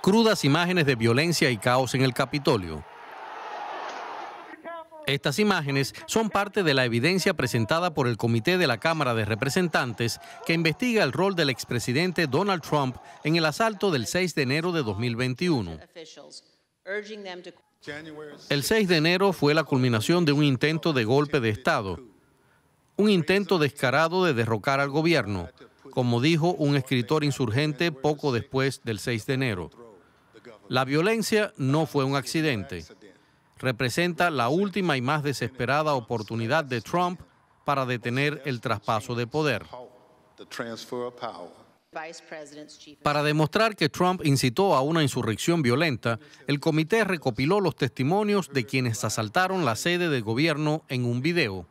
crudas imágenes de violencia y caos en el Capitolio. Estas imágenes son parte de la evidencia presentada por el Comité de la Cámara de Representantes que investiga el rol del expresidente Donald Trump en el asalto del 6 de enero de 2021. El 6 de enero fue la culminación de un intento de golpe de Estado, un intento descarado de derrocar al gobierno, como dijo un escritor insurgente poco después del 6 de enero. La violencia no fue un accidente. Representa la última y más desesperada oportunidad de Trump para detener el traspaso de poder. Para demostrar que Trump incitó a una insurrección violenta, el comité recopiló los testimonios de quienes asaltaron la sede del gobierno en un video.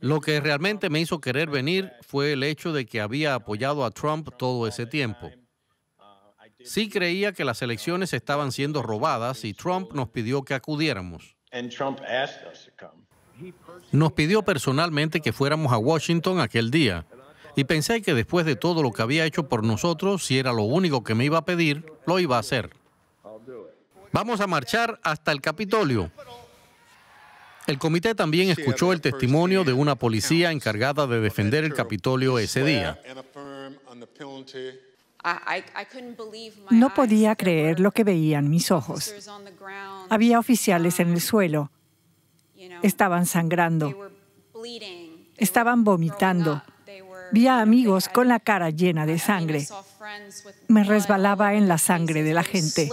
Lo que realmente me hizo querer venir fue el hecho de que había apoyado a Trump todo ese tiempo. Sí creía que las elecciones estaban siendo robadas y Trump nos pidió que acudiéramos. Nos pidió personalmente que fuéramos a Washington aquel día. Y pensé que después de todo lo que había hecho por nosotros, si era lo único que me iba a pedir, lo iba a hacer. Vamos a marchar hasta el Capitolio. El comité también escuchó el testimonio de una policía encargada de defender el Capitolio ese día. No podía creer lo que veían mis ojos. Había oficiales en el um, suelo. Estaban sangrando. Estaban vomitando. Vi a amigos con la cara llena de sangre. Me resbalaba en la sangre de la gente.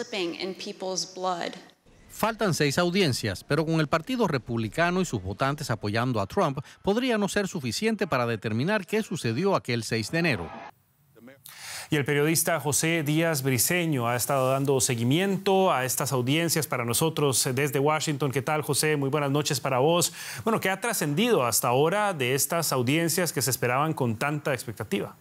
Faltan seis audiencias, pero con el Partido Republicano y sus votantes apoyando a Trump, podría no ser suficiente para determinar qué sucedió aquel 6 de enero. Y el periodista José Díaz Briseño ha estado dando seguimiento a estas audiencias para nosotros desde Washington. ¿Qué tal, José? Muy buenas noches para vos. Bueno, ¿qué ha trascendido hasta ahora de estas audiencias que se esperaban con tanta expectativa?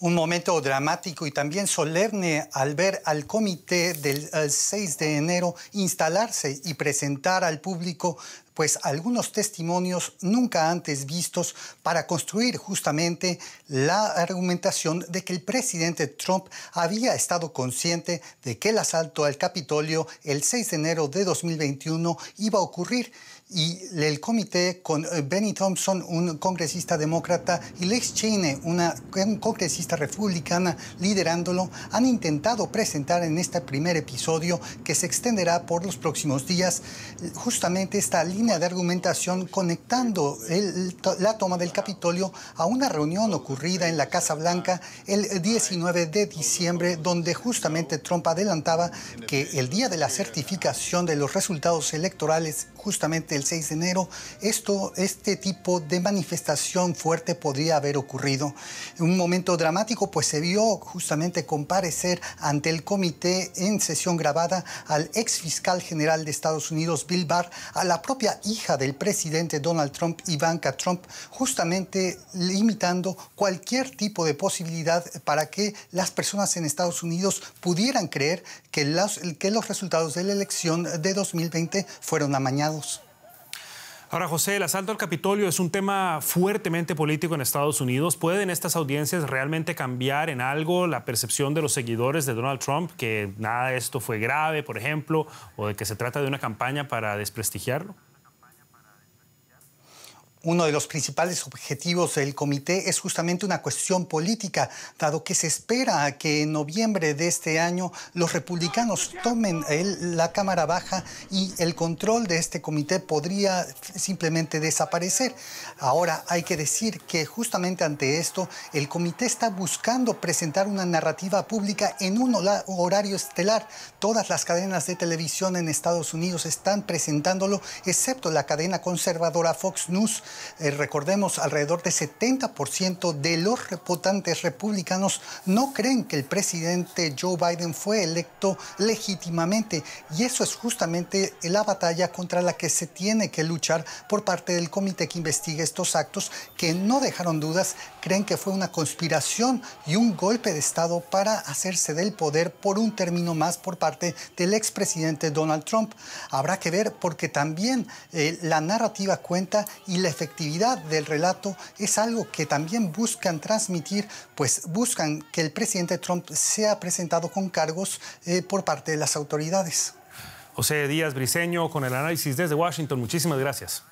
un momento dramático y también solemne al ver al comité del 6 eh, de enero instalarse y presentar al público pues algunos testimonios nunca antes vistos para construir justamente la argumentación de que el presidente Trump había estado consciente de que el asalto al Capitolio el 6 de enero de 2021 iba a ocurrir y el comité con eh, Benny Thompson, un congresista demócrata, y Lex Cheney, una congresista republicana liderándolo, han intentado presentar en este primer episodio que se extenderá por los próximos días justamente esta línea de argumentación conectando la toma del Capitolio a una reunión ocurrida en la Casa Blanca el 19 de diciembre, donde justamente Trump adelantaba que el día de la certificación de los resultados electorales justamente el 6 de enero, esto, este tipo de manifestación fuerte podría haber ocurrido. en Un momento dramático, pues se vio justamente comparecer ante el comité en sesión grabada al ex fiscal general de Estados Unidos, Bill Barr, a la propia hija del presidente Donald Trump, Ivanka Trump, justamente limitando cualquier tipo de posibilidad para que las personas en Estados Unidos pudieran creer que los, resultados de la elección de 2020 fueron mañana Ahora, José, el asalto al Capitolio es un tema fuertemente político en Estados Unidos. ¿Pueden estas audiencias realmente cambiar en algo la percepción de los seguidores de Donald Trump, que nada de esto fue grave, por ejemplo, o de que se trata de una campaña para desprestigiarlo? Uno de los principales objetivos del comité es justamente una cuestión política, dado que se espera que en noviembre de este año los republicanos tomen la Cámara Baja y el control de este comité podría simplemente desaparecer. Ahora hay que decir que justamente ante esto el comité está buscando presentar una narrativa pública en un horario estelar. Todas las cadenas de televisión en Estados Unidos están presentándolo, excepto la cadena conservadora Fox News eh, recordemos, alrededor de 70% de los votantes republicanos no creen que el presidente Joe Biden fue electo legítimamente y eso es justamente la batalla contra la que se tiene que luchar por parte del comité que investiga estos actos que no dejaron dudas, creen que fue una conspiración y un golpe de Estado para hacerse del poder por un término más por parte del expresidente Donald Trump. Habrá que ver porque también eh, la narrativa cuenta y la efectividad del relato es algo que también buscan transmitir, pues buscan que el presidente Trump sea presentado con cargos eh, por parte de las autoridades. José Díaz Briseño con el análisis desde Washington. Muchísimas gracias.